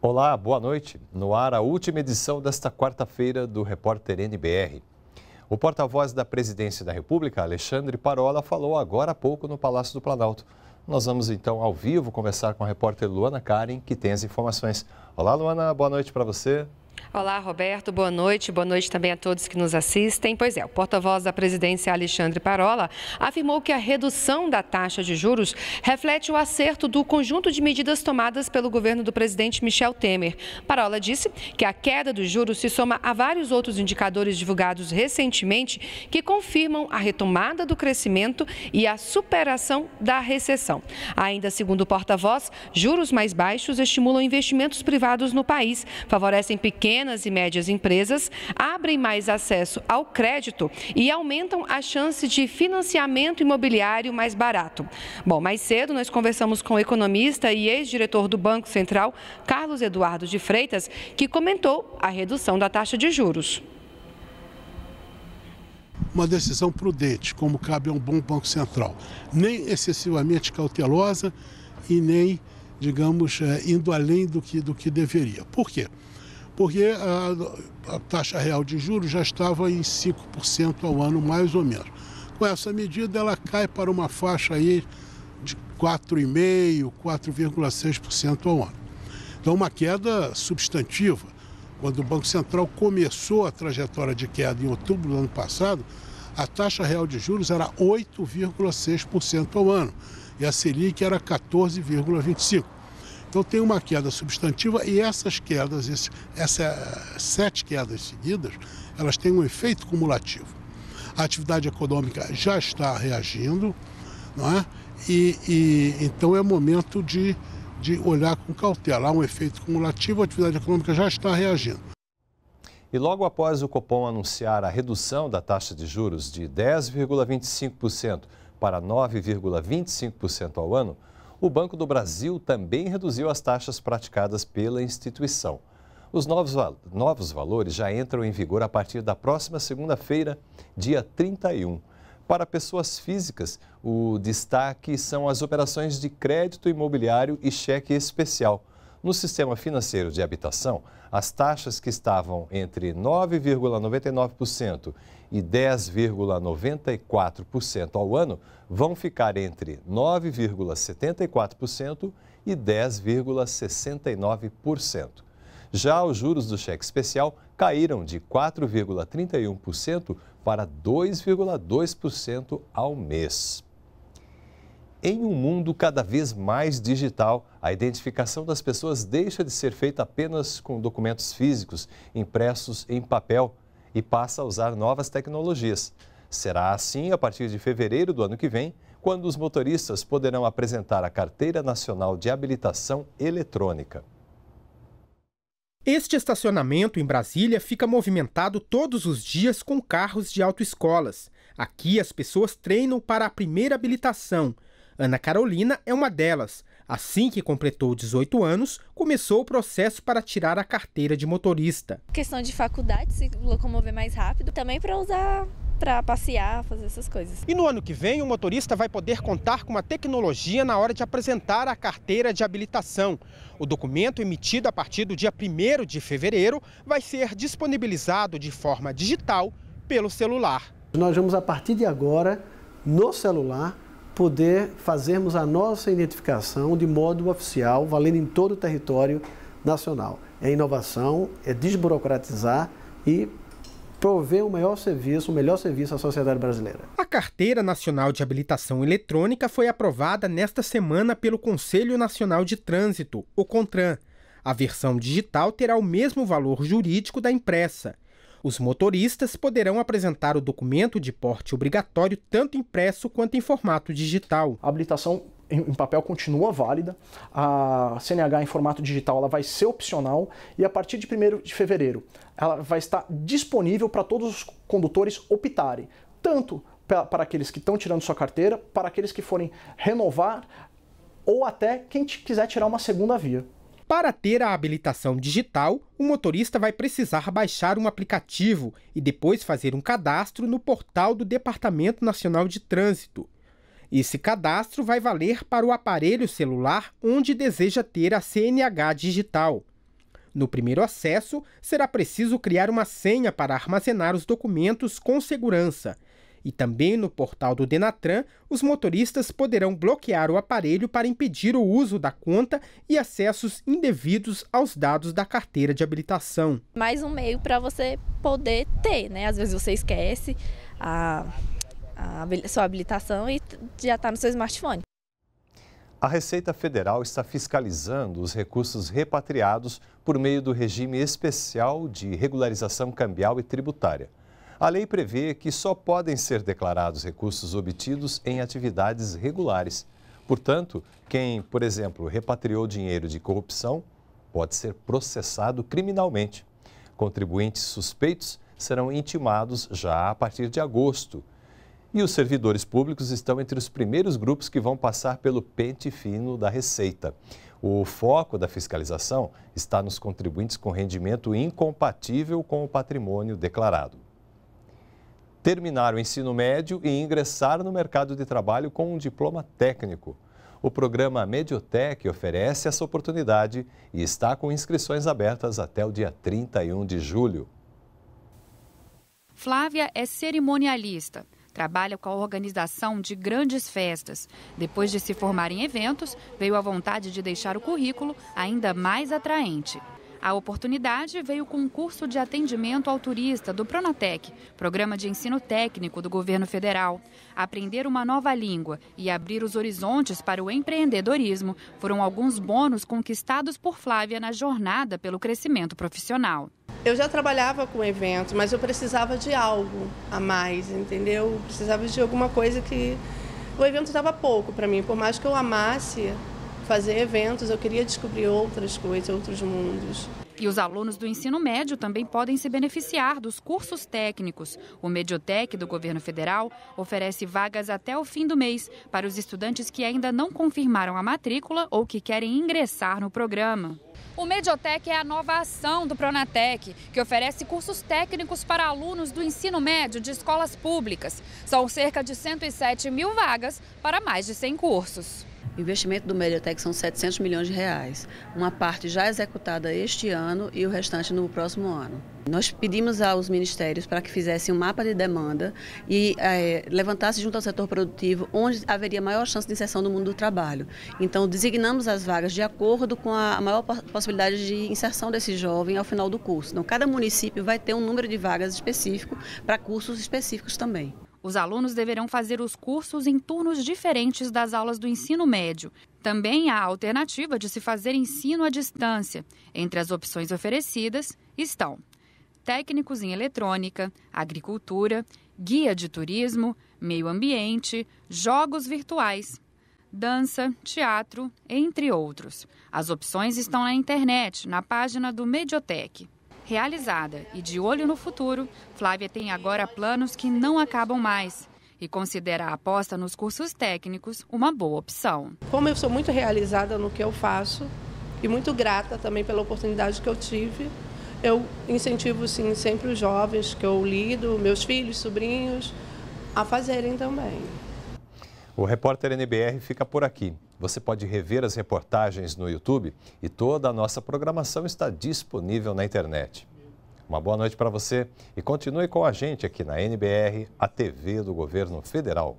Olá, boa noite. No ar, a última edição desta quarta-feira do Repórter NBR. O porta-voz da Presidência da República, Alexandre Parola, falou agora há pouco no Palácio do Planalto. Nós vamos então ao vivo conversar com a repórter Luana Karen, que tem as informações. Olá, Luana, boa noite para você. Olá, Roberto. Boa noite. Boa noite também a todos que nos assistem. Pois é, o porta-voz da presidência, Alexandre Parola, afirmou que a redução da taxa de juros reflete o acerto do conjunto de medidas tomadas pelo governo do presidente Michel Temer. Parola disse que a queda dos juros se soma a vários outros indicadores divulgados recentemente que confirmam a retomada do crescimento e a superação da recessão. Ainda segundo o porta-voz, juros mais baixos estimulam investimentos privados no país, favorecem pequenos pequenas e médias empresas abrem mais acesso ao crédito e aumentam a chance de financiamento imobiliário mais barato. Bom, mais cedo nós conversamos com o economista e ex-diretor do Banco Central, Carlos Eduardo de Freitas, que comentou a redução da taxa de juros. Uma decisão prudente, como cabe a um bom Banco Central, nem excessivamente cautelosa e nem, digamos, eh, indo além do que, do que deveria. Por quê? porque a, a taxa real de juros já estava em 5% ao ano, mais ou menos. Com essa medida, ela cai para uma faixa aí de 4,5%, 4,6% ao ano. Então, uma queda substantiva. Quando o Banco Central começou a trajetória de queda em outubro do ano passado, a taxa real de juros era 8,6% ao ano e a Selic era 14,25%. Então tem uma queda substantiva e essas quedas, esse, essas sete quedas seguidas, elas têm um efeito cumulativo. A atividade econômica já está reagindo, não é? E, e então é momento de, de olhar com cautela. Há um efeito cumulativo, a atividade econômica já está reagindo. E logo após o Copom anunciar a redução da taxa de juros de 10,25% para 9,25% ao ano, o Banco do Brasil também reduziu as taxas praticadas pela instituição. Os novos, novos valores já entram em vigor a partir da próxima segunda-feira, dia 31. Para pessoas físicas, o destaque são as operações de crédito imobiliário e cheque especial. No sistema financeiro de habitação, as taxas que estavam entre 9,99% e 10,94% ao ano vão ficar entre 9,74% e 10,69%. Já os juros do cheque especial caíram de 4,31% para 2,2% ao mês. Em um mundo cada vez mais digital, a identificação das pessoas deixa de ser feita apenas com documentos físicos impressos em papel e passa a usar novas tecnologias. Será assim a partir de fevereiro do ano que vem, quando os motoristas poderão apresentar a Carteira Nacional de Habilitação Eletrônica. Este estacionamento em Brasília fica movimentado todos os dias com carros de autoescolas. Aqui as pessoas treinam para a primeira habilitação. Ana Carolina é uma delas. Assim que completou 18 anos, começou o processo para tirar a carteira de motorista. Questão de faculdade, se locomover mais rápido, também para usar para passear, fazer essas coisas. E no ano que vem, o motorista vai poder contar com uma tecnologia na hora de apresentar a carteira de habilitação. O documento emitido a partir do dia 1 de fevereiro vai ser disponibilizado de forma digital pelo celular. Nós vamos, a partir de agora, no celular, poder fazermos a nossa identificação de modo oficial, valendo em todo o território nacional. É inovação, é desburocratizar e prover o maior serviço, o melhor serviço à sociedade brasileira. A Carteira Nacional de Habilitação Eletrônica foi aprovada nesta semana pelo Conselho Nacional de Trânsito, o CONTRAN. A versão digital terá o mesmo valor jurídico da impressa. Os motoristas poderão apresentar o documento de porte obrigatório tanto impresso quanto em formato digital. A habilitação em papel continua válida, a CNH em formato digital ela vai ser opcional e a partir de 1 de fevereiro ela vai estar disponível para todos os condutores optarem, tanto para aqueles que estão tirando sua carteira, para aqueles que forem renovar ou até quem quiser tirar uma segunda via. Para ter a habilitação digital, o motorista vai precisar baixar um aplicativo e depois fazer um cadastro no portal do Departamento Nacional de Trânsito. Esse cadastro vai valer para o aparelho celular onde deseja ter a CNH digital. No primeiro acesso, será preciso criar uma senha para armazenar os documentos com segurança e também no portal do Denatran, os motoristas poderão bloquear o aparelho para impedir o uso da conta e acessos indevidos aos dados da carteira de habilitação. Mais um meio para você poder ter, né? Às vezes você esquece a, a sua habilitação e já está no seu smartphone. A Receita Federal está fiscalizando os recursos repatriados por meio do regime especial de regularização cambial e tributária. A lei prevê que só podem ser declarados recursos obtidos em atividades regulares. Portanto, quem, por exemplo, repatriou dinheiro de corrupção pode ser processado criminalmente. Contribuintes suspeitos serão intimados já a partir de agosto. E os servidores públicos estão entre os primeiros grupos que vão passar pelo pente fino da Receita. O foco da fiscalização está nos contribuintes com rendimento incompatível com o patrimônio declarado terminar o ensino médio e ingressar no mercado de trabalho com um diploma técnico. O programa Mediotec oferece essa oportunidade e está com inscrições abertas até o dia 31 de julho. Flávia é cerimonialista. Trabalha com a organização de grandes festas. Depois de se formar em eventos, veio à vontade de deixar o currículo ainda mais atraente. A oportunidade veio com o um curso de atendimento ao turista do Pronatec, programa de ensino técnico do governo federal. Aprender uma nova língua e abrir os horizontes para o empreendedorismo foram alguns bônus conquistados por Flávia na jornada pelo crescimento profissional. Eu já trabalhava com eventos, mas eu precisava de algo a mais, entendeu? Eu precisava de alguma coisa que o evento dava pouco para mim, por mais que eu amasse fazer eventos, eu queria descobrir outras coisas, outros mundos. E os alunos do ensino médio também podem se beneficiar dos cursos técnicos. O Mediotec do governo federal oferece vagas até o fim do mês para os estudantes que ainda não confirmaram a matrícula ou que querem ingressar no programa. O Mediotec é a nova ação do Pronatec, que oferece cursos técnicos para alunos do ensino médio de escolas públicas. São cerca de 107 mil vagas para mais de 100 cursos. O investimento do Mediotec são 700 milhões de reais, uma parte já executada este ano e o restante no próximo ano. Nós pedimos aos ministérios para que fizessem um mapa de demanda e é, levantasse junto ao setor produtivo onde haveria maior chance de inserção no mundo do trabalho. Então, designamos as vagas de acordo com a maior possibilidade de inserção desse jovem ao final do curso. Então, cada município vai ter um número de vagas específico para cursos específicos também. Os alunos deverão fazer os cursos em turnos diferentes das aulas do ensino médio. Também há a alternativa de se fazer ensino à distância. Entre as opções oferecidas estão técnicos em eletrônica, agricultura, guia de turismo, meio ambiente, jogos virtuais, dança, teatro, entre outros. As opções estão na internet, na página do Mediotec. Realizada e de olho no futuro, Flávia tem agora planos que não acabam mais e considera a aposta nos cursos técnicos uma boa opção. Como eu sou muito realizada no que eu faço e muito grata também pela oportunidade que eu tive, eu incentivo sim sempre os jovens que eu lido, meus filhos, sobrinhos, a fazerem também. O repórter NBR fica por aqui. Você pode rever as reportagens no YouTube e toda a nossa programação está disponível na internet. Uma boa noite para você e continue com a gente aqui na NBR, a TV do Governo Federal.